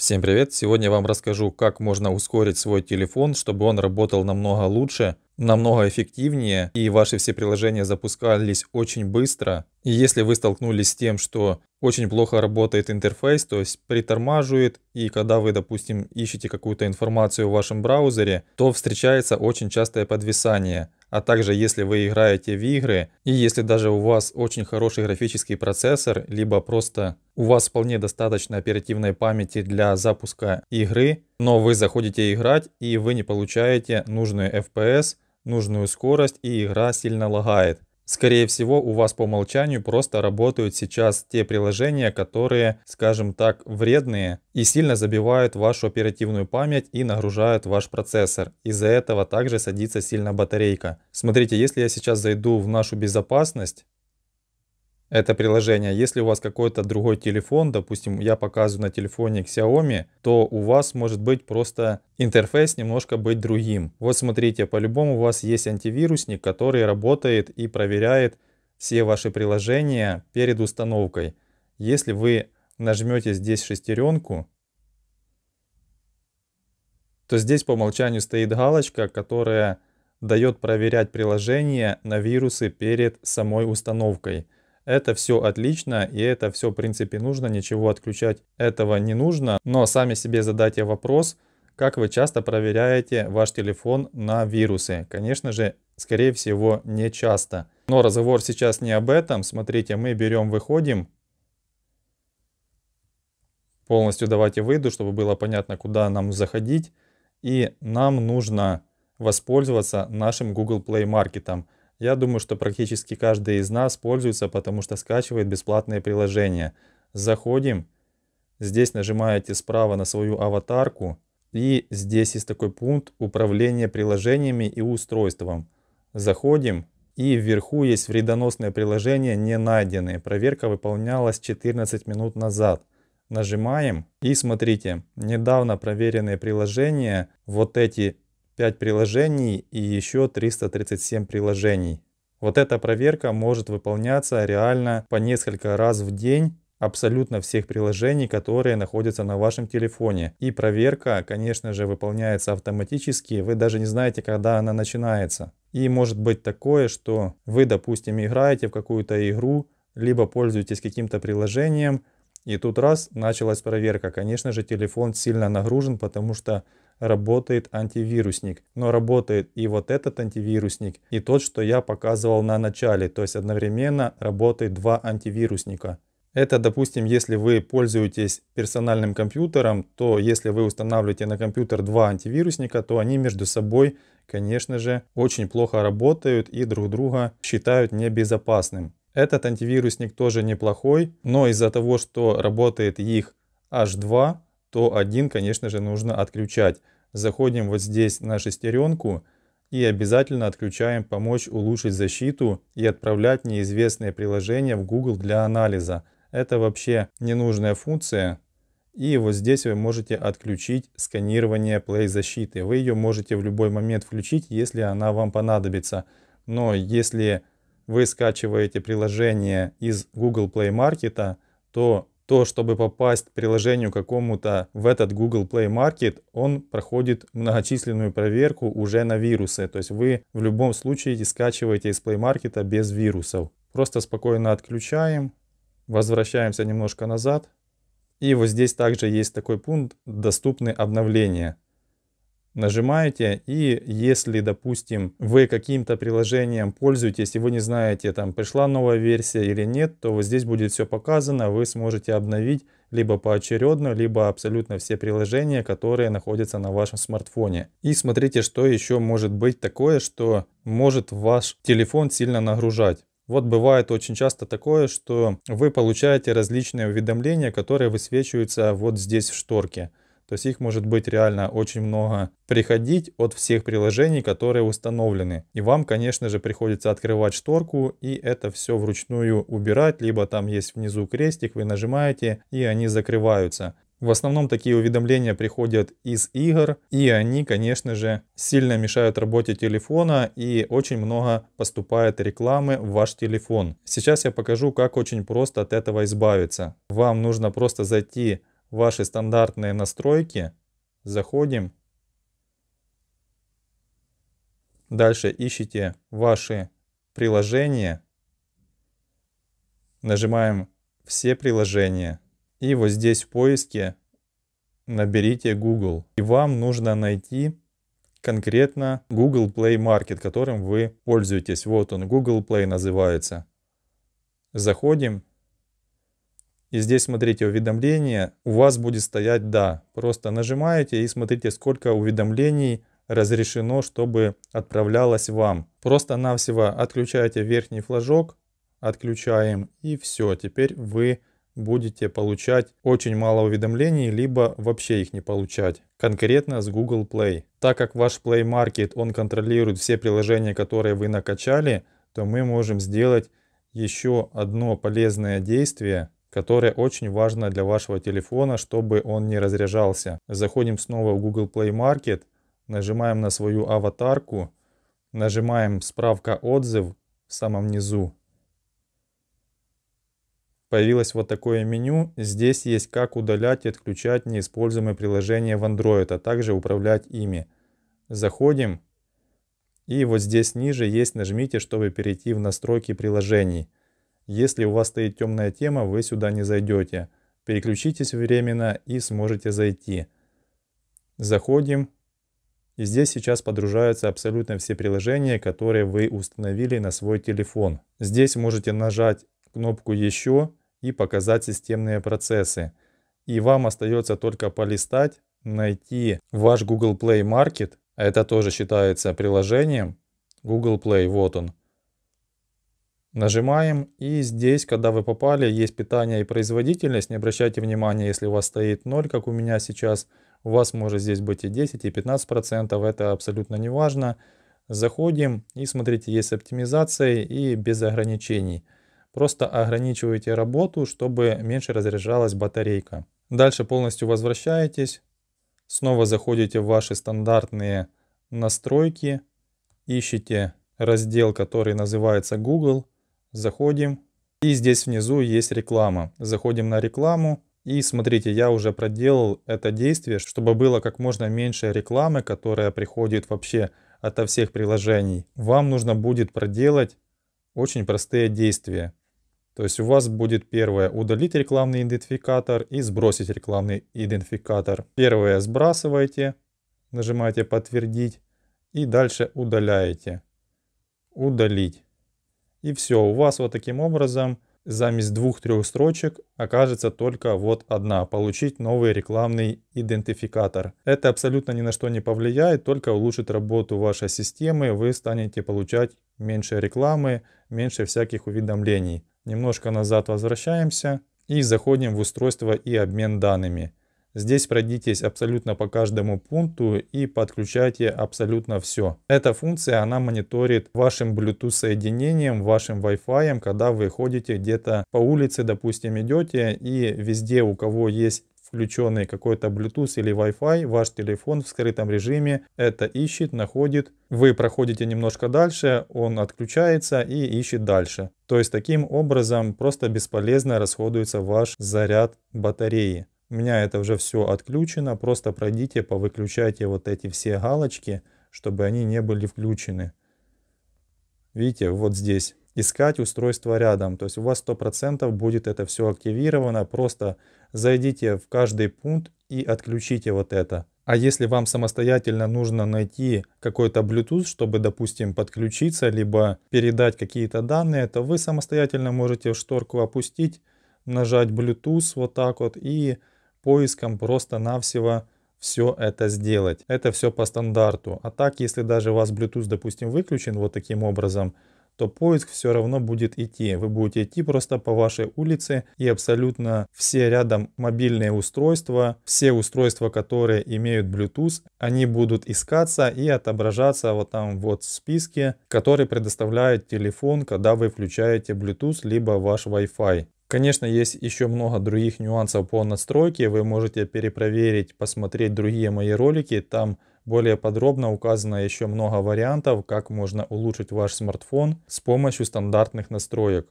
Всем привет! Сегодня я вам расскажу, как можно ускорить свой телефон, чтобы он работал намного лучше, намного эффективнее и ваши все приложения запускались очень быстро. И если вы столкнулись с тем, что очень плохо работает интерфейс, то есть притормаживает, и когда вы, допустим, ищете какую-то информацию в вашем браузере, то встречается очень частое подвисание а также если вы играете в игры, и если даже у вас очень хороший графический процессор, либо просто у вас вполне достаточно оперативной памяти для запуска игры, но вы заходите играть и вы не получаете нужную FPS, нужную скорость и игра сильно лагает. Скорее всего, у вас по умолчанию просто работают сейчас те приложения, которые, скажем так, вредные и сильно забивают вашу оперативную память и нагружают ваш процессор. Из-за этого также садится сильно батарейка. Смотрите, если я сейчас зайду в нашу безопасность, это приложение. Если у вас какой-то другой телефон, допустим, я показываю на телефоне Xiaomi, то у вас может быть просто интерфейс немножко быть другим. Вот смотрите, по-любому у вас есть антивирусник, который работает и проверяет все ваши приложения перед установкой. Если вы нажмете здесь шестеренку, то здесь по умолчанию стоит галочка, которая дает проверять приложение на вирусы перед самой установкой. Это все отлично и это все в принципе нужно, ничего отключать этого не нужно. Но сами себе задайте вопрос, как вы часто проверяете ваш телефон на вирусы. Конечно же, скорее всего, не часто. Но разговор сейчас не об этом. Смотрите, мы берем, выходим. Полностью давайте выйду, чтобы было понятно, куда нам заходить. И нам нужно воспользоваться нашим Google Play Market. Я думаю, что практически каждый из нас пользуется, потому что скачивает бесплатные приложения. Заходим, здесь нажимаете справа на свою аватарку, и здесь есть такой пункт управления приложениями и устройством». Заходим, и вверху есть вредоносные приложения «Не найденные». Проверка выполнялась 14 минут назад. Нажимаем и смотрите, недавно проверенные приложения, вот эти 5 приложений и еще 337 приложений. Вот эта проверка может выполняться реально по несколько раз в день абсолютно всех приложений, которые находятся на вашем телефоне. И проверка, конечно же, выполняется автоматически, вы даже не знаете, когда она начинается. И может быть такое, что вы, допустим, играете в какую-то игру, либо пользуетесь каким-то приложением, и тут раз началась проверка. Конечно же, телефон сильно нагружен, потому что работает антивирусник. Но работает и вот этот антивирусник, и тот, что я показывал на начале. То есть одновременно работает два антивирусника. Это, допустим, если вы пользуетесь персональным компьютером, то если вы устанавливаете на компьютер два антивирусника, то они между собой, конечно же, очень плохо работают и друг друга считают небезопасным. Этот антивирусник тоже неплохой, но из-за того, что работает их H2 то один, конечно же, нужно отключать. Заходим вот здесь на шестеренку и обязательно отключаем «Помочь улучшить защиту» и отправлять неизвестные приложения в Google для анализа. Это вообще ненужная функция. И вот здесь вы можете отключить сканирование Play защиты. Вы ее можете в любой момент включить, если она вам понадобится. Но если вы скачиваете приложение из Google Play Market, то то, чтобы попасть к приложению какому-то в этот Google Play Market, он проходит многочисленную проверку уже на вирусы. То есть вы в любом случае скачиваете из Play Market без вирусов. Просто спокойно отключаем, возвращаемся немножко назад. И вот здесь также есть такой пункт «Доступны обновления» нажимаете, и если, допустим, вы каким-то приложением пользуетесь, и вы не знаете, там пришла новая версия или нет, то вот здесь будет все показано, вы сможете обновить либо поочередно, либо абсолютно все приложения, которые находятся на вашем смартфоне. И смотрите, что еще может быть такое, что может ваш телефон сильно нагружать. Вот бывает очень часто такое, что вы получаете различные уведомления, которые высвечиваются вот здесь в шторке. То есть их может быть реально очень много приходить от всех приложений, которые установлены. И вам, конечно же, приходится открывать шторку и это все вручную убирать. Либо там есть внизу крестик, вы нажимаете и они закрываются. В основном такие уведомления приходят из игр, и они, конечно же, сильно мешают работе телефона, и очень много поступает рекламы в ваш телефон. Сейчас я покажу, как очень просто от этого избавиться. Вам нужно просто зайти ваши стандартные настройки, заходим. Дальше ищите ваши приложения. Нажимаем «Все приложения». И вот здесь в поиске наберите Google. И вам нужно найти конкретно Google Play Market, которым вы пользуетесь. Вот он, Google Play называется. Заходим и здесь, смотрите, уведомления у вас будет стоять «Да». Просто нажимаете и смотрите, сколько уведомлений разрешено, чтобы отправлялось вам. Просто-навсего отключаете верхний флажок, отключаем и все. Теперь вы будете получать очень мало уведомлений, либо вообще их не получать. Конкретно с Google Play. Так как ваш Play Market, он контролирует все приложения, которые вы накачали, то мы можем сделать еще одно полезное действие – которое очень важно для вашего телефона, чтобы он не разряжался. Заходим снова в Google Play Market, нажимаем на свою аватарку, нажимаем «Справка отзыв» в самом низу. Появилось вот такое меню. Здесь есть как удалять и отключать неиспользуемые приложения в Android, а также управлять ими. Заходим. И вот здесь ниже есть нажмите, чтобы перейти в настройки приложений. Если у вас стоит темная тема, вы сюда не зайдете. Переключитесь временно и сможете зайти. Заходим. И здесь сейчас подружаются абсолютно все приложения, которые вы установили на свой телефон. Здесь можете нажать кнопку «Еще» и показать системные процессы. И вам остается только полистать, найти ваш Google Play Market. Это тоже считается приложением. Google Play, вот он. Нажимаем. И здесь, когда вы попали, есть питание и производительность. Не обращайте внимания, если у вас стоит 0, как у меня сейчас. У вас может здесь быть и 10, и 15%. Это абсолютно не важно. Заходим и смотрите, есть оптимизация и без ограничений. Просто ограничивайте работу, чтобы меньше разряжалась батарейка. Дальше полностью возвращаетесь. Снова заходите в ваши стандартные настройки. Ищите раздел, который называется Google заходим. И здесь внизу есть реклама. Заходим на рекламу. И смотрите, я уже проделал это действие, чтобы было как можно меньше рекламы, которая приходит вообще ото всех приложений. Вам нужно будет проделать очень простые действия. То есть у вас будет первое удалить рекламный идентификатор и сбросить рекламный идентификатор. Первое сбрасываете, нажимаете подтвердить и дальше удаляете. Удалить. И все, у вас вот таким образом заместь двух-трех строчек окажется только вот одна. Получить новый рекламный идентификатор. Это абсолютно ни на что не повлияет, только улучшит работу вашей системы. Вы станете получать меньше рекламы, меньше всяких уведомлений. Немножко назад возвращаемся и заходим в устройство и обмен данными. Здесь пройдитесь абсолютно по каждому пункту и подключайте абсолютно все. Эта функция, она мониторит вашим Bluetooth соединением, вашим Wi-Fi, когда вы ходите где-то по улице, допустим, идете и везде, у кого есть включенный какой-то Bluetooth или Wi-Fi, ваш телефон в скрытом режиме это ищет, находит. Вы проходите немножко дальше, он отключается и ищет дальше. То есть таким образом просто бесполезно расходуется ваш заряд батареи. У меня это уже все отключено, просто пройдите, повыключайте вот эти все галочки, чтобы они не были включены. Видите, вот здесь. Искать устройство рядом, то есть у вас 100% будет это все активировано, просто зайдите в каждый пункт и отключите вот это. А если вам самостоятельно нужно найти какой-то Bluetooth, чтобы, допустим, подключиться, либо передать какие-то данные, то вы самостоятельно можете шторку опустить, нажать Bluetooth вот так вот и поиском просто-навсего все это сделать. Это все по стандарту. А так, если даже у вас Bluetooth, допустим, выключен вот таким образом, то поиск все равно будет идти. Вы будете идти просто по вашей улице и абсолютно все рядом мобильные устройства, все устройства, которые имеют Bluetooth, они будут искаться и отображаться вот там вот в списке, который предоставляет телефон, когда вы включаете Bluetooth либо ваш Wi-Fi. Конечно, есть еще много других нюансов по настройке. Вы можете перепроверить, посмотреть другие мои ролики. Там более подробно указано еще много вариантов, как можно улучшить ваш смартфон с помощью стандартных настроек.